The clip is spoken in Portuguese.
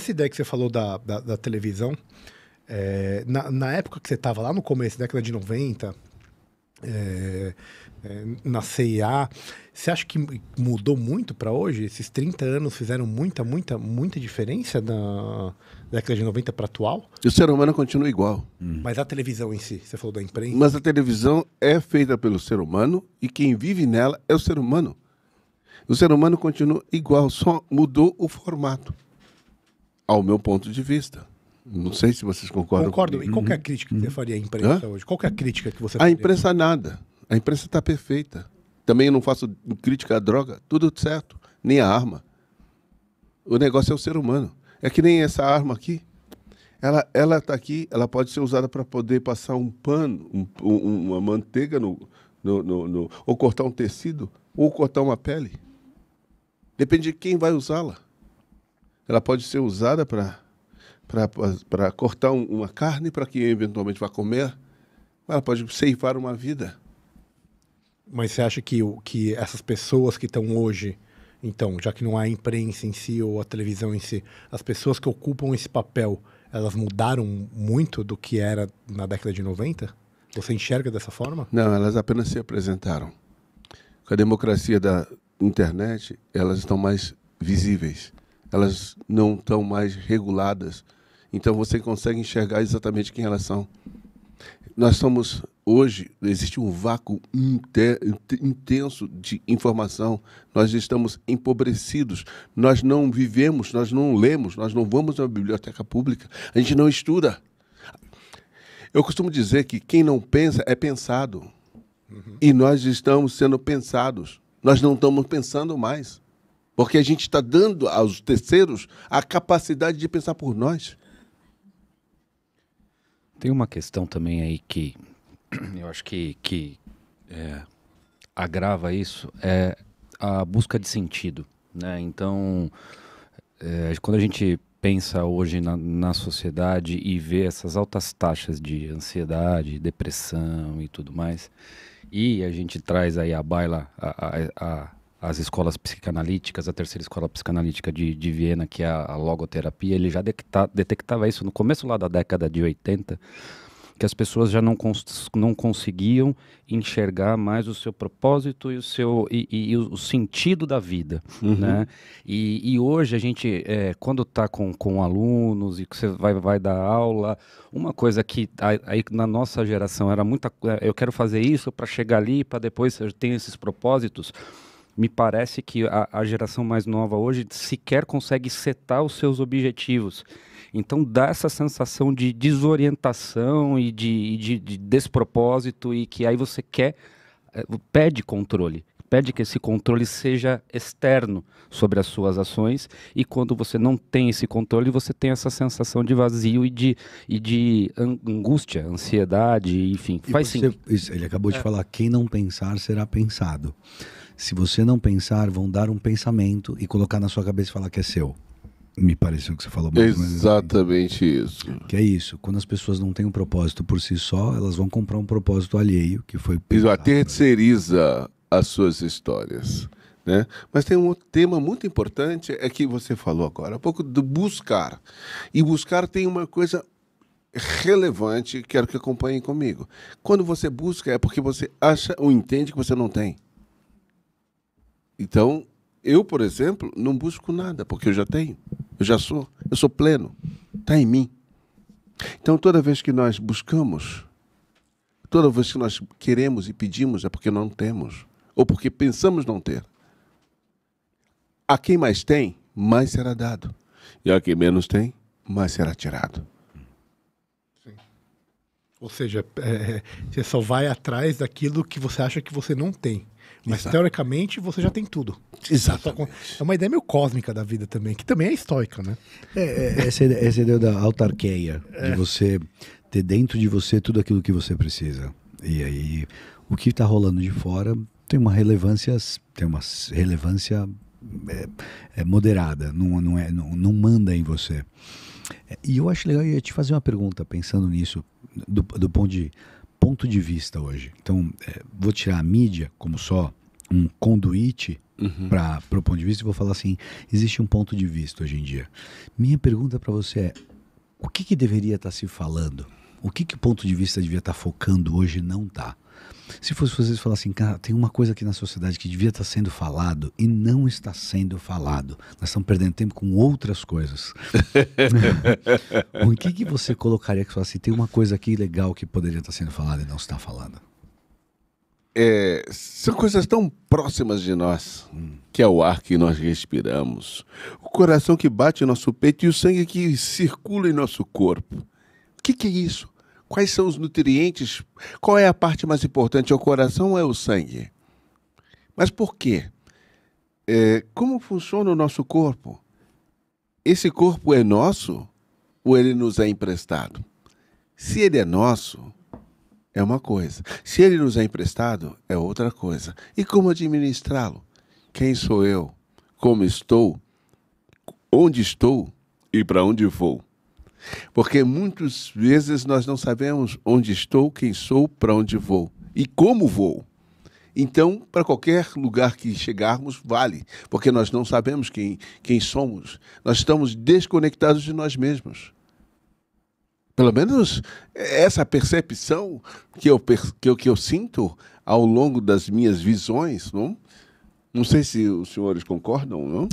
essa ideia que você falou da, da, da televisão, é, na, na, época que você estava lá no começo, década de 90, é, é, na CIA, você acha que mudou muito para hoje? Esses 30 anos fizeram muita, muita, muita diferença da década de 90 para atual? O ser humano continua igual. Hum. Mas a televisão em si, você falou da imprensa. Mas a televisão é feita pelo ser humano e quem vive nela é o ser humano. O ser humano continua igual, só mudou o formato ao meu ponto de vista. Não sei se vocês concordam. Concordo. Comigo. E qual é a crítica que você uhum. faria à imprensa Hã? hoje? Qual é a crítica que você faria? A imprensa nada. A imprensa está perfeita. Também eu não faço crítica à droga, tudo certo, nem à arma. O negócio é o ser humano. É que nem essa arma aqui. Ela ela está aqui, ela pode ser usada para poder passar um pano, um, um, uma manteiga no, no, no, no, ou cortar um tecido, ou cortar uma pele. Depende de quem vai usá-la ela pode ser usada para cortar um, uma carne para quem eventualmente vai comer. Ela pode ceivar uma vida. Mas você acha que, que essas pessoas que estão hoje, então, já que não há imprensa em si ou a televisão em si, as pessoas que ocupam esse papel, elas mudaram muito do que era na década de 90? Você enxerga dessa forma? Não, elas apenas se apresentaram. Com a democracia da internet, elas estão mais visíveis elas não estão mais reguladas. Então você consegue enxergar exatamente quem elas são. Nós somos hoje existe um vácuo intenso de informação. Nós estamos empobrecidos. Nós não vivemos, nós não lemos, nós não vamos à biblioteca pública. A gente não estuda. Eu costumo dizer que quem não pensa é pensado. Uhum. E nós estamos sendo pensados. Nós não estamos pensando mais. Porque a gente está dando aos terceiros a capacidade de pensar por nós. Tem uma questão também aí que eu acho que, que é, agrava isso, é a busca de sentido. Né? Então, é, quando a gente pensa hoje na, na, sociedade e vê essas altas taxas de ansiedade, depressão e tudo mais, e a gente traz aí a baila a, a, a as escolas psicanalíticas, a terceira escola psicanalítica de, de Viena, que é a, a logoterapia, ele já detecta, detectava isso no começo lá da década de 80, que as pessoas já não, cons não conseguiam enxergar mais o seu propósito e o seu e, e, e o sentido da vida, uhum. né? E, e, hoje a gente, é, quando está com, com alunos e que você vai, vai dar aula, uma coisa que aí na nossa geração era muita, é, eu quero fazer isso para chegar ali, para depois eu tenho esses propósitos me parece que a, a, geração mais nova hoje sequer consegue setar os seus objetivos. Então dá essa sensação de desorientação e de, de, de despropósito e que aí você quer, eh, pede controle pede que esse controle seja externo sobre as suas ações e quando você não tem esse controle você tem essa sensação de vazio e de, e de angústia, ansiedade, enfim. E Faz você, sim. Ele acabou de é. falar quem não pensar será pensado se você não pensar, vão dar um pensamento e colocar na sua cabeça e falar que é seu. Me pareceu que você falou mais assim. Exatamente isso. Que é isso. Quando as pessoas não têm um propósito por si só, elas vão comprar um propósito alheio, que foi. Isso, terceiriza as suas histórias. Né? Mas tem um outro tema muito importante, é que você falou agora há pouco, do buscar. E buscar tem uma coisa relevante, quero que acompanhem comigo. Quando você busca, é porque você acha ou entende que você não tem. Então, eu, por exemplo, não busco nada, porque eu já tenho. Eu já sou. Eu sou pleno. Está em mim. Então, toda vez que nós buscamos, toda vez que nós queremos e pedimos, é porque não temos. Ou porque pensamos não ter. A quem mais tem, mais será dado. E a quem menos tem, mais será tirado. Sim. Ou seja, é, é você só vai atrás daquilo que você acha que você não tem. Mas Exato. teoricamente você já tem tudo. Exato. É uma ideia meio cósmica da vida também, que também é estoica né? É, é, é essa, ideia, essa, ideia, da autarqueia, é. de você ter dentro de você tudo aquilo que você precisa. E aí, o que está rolando de fora tem uma relevância, tem uma relevância é, é moderada, não, não, é, não, não manda em você. E eu acho legal, eu ia te fazer uma pergunta, pensando nisso, do, do ponto de ponto de vista hoje. Então, é, vou tirar a mídia como só um conduíte uhum. para o ponto de vista e vou falar assim: existe um ponto de vista hoje em dia. Minha pergunta para você é: o que, que deveria estar tá se falando? O que, que o ponto de vista devia estar tá focando hoje não está? Se fosse vocês falar assim, cara, tem uma coisa aqui na sociedade que devia estar tá sendo falado e não está sendo falado. Nós estamos perdendo tempo com outras coisas. o que, que você colocaria que falasse, assim, tem uma coisa aqui legal que poderia estar tá sendo falada e não está falada? É, são coisas tão próximas de nós, hum. que é o ar que nós respiramos, o coração que bate em nosso peito e o sangue que circula em nosso corpo. O que, que é isso? Quais são os nutrientes? Qual é a parte mais importante? É o coração ou é o sangue? Mas por quê? É, como funciona o nosso corpo? Esse corpo é nosso ou ele nos é emprestado? Se ele é nosso, é uma coisa. Se ele nos é emprestado, é outra coisa. E como administrá-lo? Quem sou eu? Como estou? Onde estou? E para onde vou? Porque muitas vezes nós não sabemos onde estou, quem sou, para onde vou e como vou. Então, para qualquer lugar que chegarmos, vale, porque nós não sabemos quem, quem somos. Nós estamos desconectados de nós mesmos. Pelo menos essa percepção que eu, que eu, que eu sinto ao longo das minhas visões, não? Não sei se os senhores concordam, não?